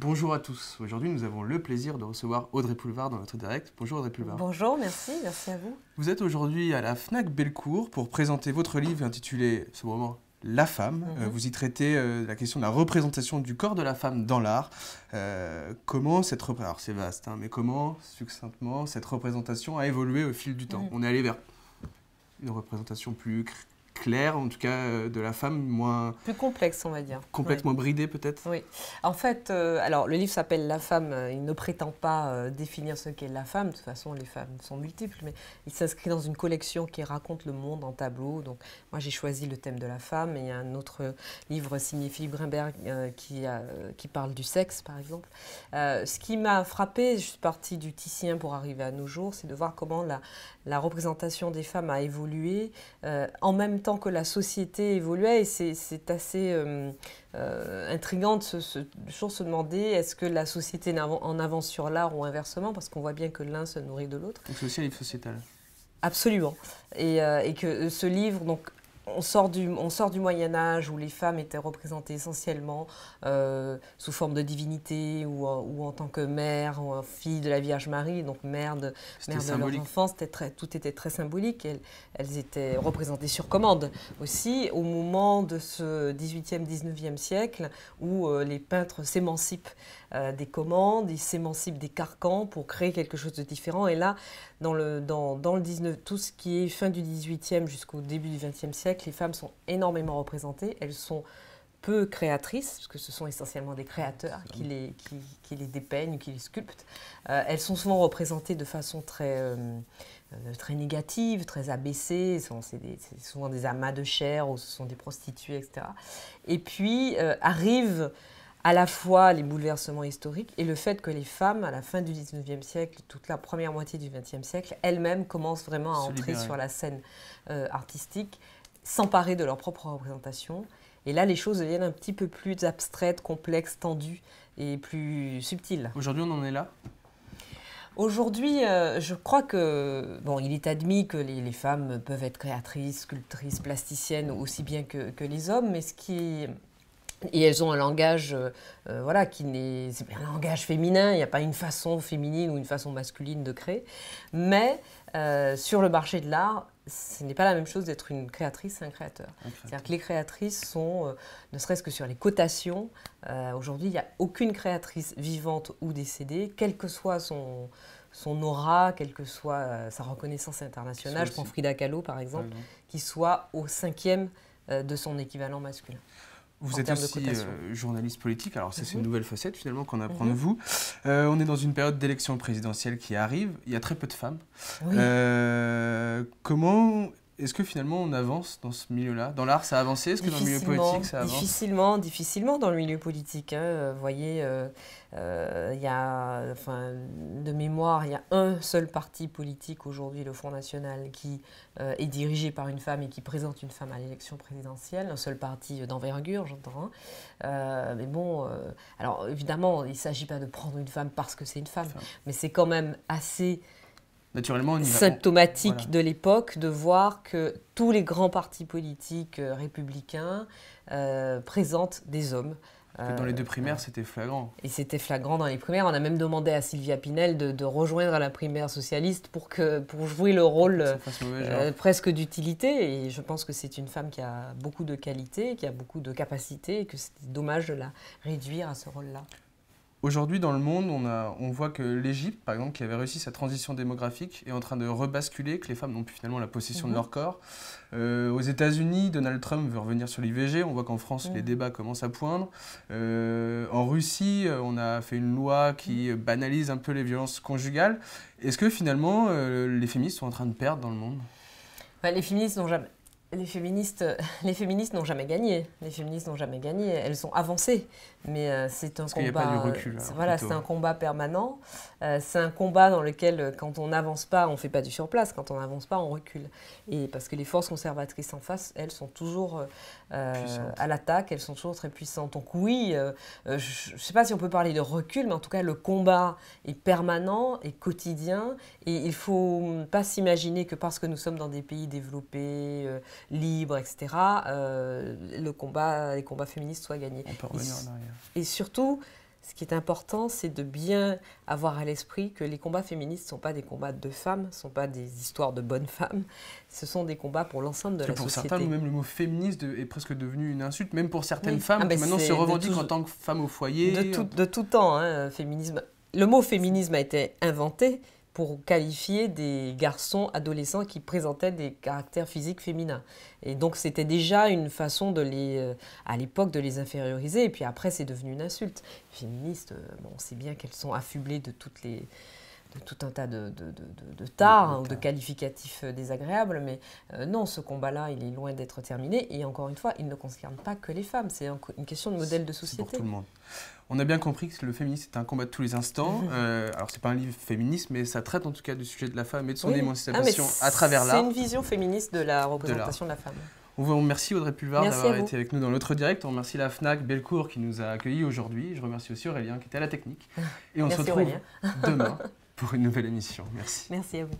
Bonjour à tous. Aujourd'hui, nous avons le plaisir de recevoir Audrey Poulevard dans notre direct. Bonjour Audrey Poulevard. Bonjour, merci, merci à vous. Vous êtes aujourd'hui à la FNAC Bellecour pour présenter votre livre intitulé ce moment, La femme. Mhm. Euh, vous y traitez euh, la question de la représentation du corps de la femme dans l'art. Euh, comment cette représentation, c'est vaste, hein, mais comment succinctement cette représentation a évolué au fil du temps mhm. On est allé vers une représentation plus clair, en tout cas euh, de la femme, moins... Plus complexe, on va dire. Complètement bridée peut-être Oui. En fait, euh, alors le livre s'appelle La femme, euh, il ne prétend pas définir ce qu'est la femme, de toute façon les femmes sont multiples, mais il s'inscrit dans une collection qui raconte le monde en tableau. Donc moi j'ai choisi le thème de la femme, et il y a un autre livre signé Philippe qui, qui parle du sexe par exemple. ce qui m'a frappé, je suis partie du Titien pour arriver à nos jours, c'est de voir comment la, la représentation des femmes a évolué en même temps tant que la société évoluait, et c'est assez euh, euh intrigant de se, toujours se demander est-ce que la société en avance sur l'art ou inversement, parce qu'on voit bien que l'un se nourrit de l'autre. Donc c'est sociétale. Absolument. Et, euh, et, que euh, ce livre, donc on sort, du, Moyen Âge où les femmes étaient représentées essentiellement euh, sous forme de divinité ou, en tant que mère ou fille de la Vierge Marie, donc mère de, leur enfance. Était tout était très symbolique. Elles, étaient représentées sur commande aussi au moment de ce 18e, 19e siècle où euh, les peintres s'émancipent euh, des commandes, ils s'émancipent des carcans pour créer quelque chose de différent. Et là, dans le, dans, le 19, tout ce qui est fin du 18e jusqu'au début du 20e siècle, les femmes sont énormément représentées. Elles sont peu créatrices, parce que ce sont essentiellement des créateurs qui les, qui, les dépeignent, qui les sculptent. Euh, elles sont souvent représentées de façon très, euh, très négative, très abaissée. C'est souvent des amas de chair ou ce sont des prostituées, etc. Et puis arrivent... arrive à la fois les bouleversements historiques et le fait que les femmes, à la fin du 19e siècle, toute la première moitié du 20e siècle, elles-mêmes commencent vraiment à entrer sur la scène euh, artistique, s'emparer de leur propre représentation. Et là, les choses deviennent un petit peu plus abstraites, complexes, tendues et plus subtiles. Aujourd'hui, on en est là Aujourd'hui, euh, je crois que, bon, il est admis que les, femmes peuvent être créatrices, sculptrices, plasticiennes aussi bien que, que, les hommes, mais ce qui et elles ont un langage, euh, euh, qui n'est, un langage féminin, il n'y a pas une façon féminine ou une façon masculine de créer. Mais euh, sur le marché de l'art, ce n'est pas la même chose d'être une créatrice et un créateur. C'est-à-dire que les créatrices sont, ne serait-ce que sur les cotations, aujourd'hui, il n'y a aucune créatrice vivante ou décédée, quelle que soit son, aura, quelle que soit sa reconnaissance internationale, je prends Frida Kahlo par exemple, qui soit au cinquième de son équivalent masculin. Vous êtes aussi euh, journaliste politique, alors c'est une mhm. nouvelle facette finalement qu'on apprend de mhm. vous. Euh, on est dans une période d'élection présidentielle qui arrive, il y a très peu de femmes. Euh, comment est-ce que finalement on avance dans ce milieu-là Dans l'art, ça a avancé Est-ce que dans le milieu politique, ça avance Difficilement, difficilement dans le milieu politique. Vous hein. euh, voyez, euh, euh, y a, enfin, de mémoire, il y a un seul parti politique aujourd'hui, le Front National, qui est dirigé par une femme et qui présente une femme à l'élection présidentielle. Un seul parti d'envergure, j'entends. Hein. mais bon, alors évidemment, il ne s'agit pas de prendre une femme parce que c'est une femme, mais c'est quand même assez naturellement, Symptomatique de l'époque de voir que tous les grands partis politiques euh, républicains euh, présentent des hommes. Dans les deux euh, primaires, c'était flagrant. Et c'était flagrant dans les primaires. On a même demandé à Sylvia Pinel de, rejoindre la primaire socialiste pour, que, pour jouer le rôle presque d'utilité. Et je pense que c'est une femme qui a beaucoup de qualités, qui a beaucoup de capacités, et que c'est dommage de la réduire à ce rôle-là. Aujourd'hui, dans le monde, on, a, on voit que l'Égypte, par exemple, qui avait réussi sa transition démographique, est en train de rebasculer, que les femmes n'ont plus finalement la possession de mhm. leur corps. Euh, aux États-Unis, Donald Trump veut revenir sur l'IVG. On voit qu'en France, les mhm. débats commencent à poindre. Euh, en Russie, euh, on a fait une loi qui banalise un peu les violences conjugales. Est-ce que finalement, les féministes sont en train de perdre dans le monde bah, Les féministes n'ont jamais les féministes, les féministes n'ont jamais gagné. Les féministes n'ont jamais gagné. Elles ont avancé, mais euh, c'est un combat. voilà, c'est un combat permanent. Euh, c'est un combat dans lequel, euh, quand on n'avance pas, on fait pas du surplace. Quand on n'avance pas, on recule. Et parce que les forces conservatrices en face, elles sont toujours à l'attaque. Elles sont toujours très puissantes. Donc oui, je ne sais pas si on peut parler de recul, mais en tout cas, le combat est permanent et quotidien. Et il faut pas s'imaginer que parce que nous sommes dans des pays développés libre, etc., euh, le combat, les combats féministes soient gagnés. et, surtout, ce qui est important, c'est de bien avoir à l'esprit que les combats féministes ne sont pas des combats de femmes, ne sont pas des histoires de bonnes femmes, ce sont des combats pour l'ensemble de la société société. Pour certains, même le mot féministe est presque devenu une insulte, même pour certaines femmes ah, qui ben maintenant se revendiquent en tant que femmes au foyer. De tout, temps, hein, féminisme. Le mot féminisme a été inventé, pour qualifier des garçons adolescents qui présentaient des caractères physiques féminins. Et donc c'était déjà une façon de les, euh, à l'époque de les inférioriser. Et puis après c'est devenu une insulte. féministe féministes, euh, on sait bien qu'elles sont affublées de toutes les, de tout un tas de, de, de, tares hein, ou de qualificatifs euh, désagréables, mais euh, non, ce combat-là, il est loin d'être terminé. Et encore une fois, il ne concerne pas que les femmes, c'est une question de modèle de société. Pour tout le monde. On a bien compris que le féminisme est un combat de tous les instants. Euh, alors, c'est pas un livre féministe, mais ça traite en tout cas du sujet de la femme et de son oui. Ah, émancipation à travers l'art. C'est une vision féministe de la représentation de la femme. On vous remercie Audrey Pulvar d'avoir été avec nous dans l'autre direct. On remercie la FNAC Belcourt qui nous a accueillis aujourd'hui. Je remercie aussi Aurélien qui était à la technique. Et on se retrouve demain pour une nouvelle émission. Merci. Merci à vous.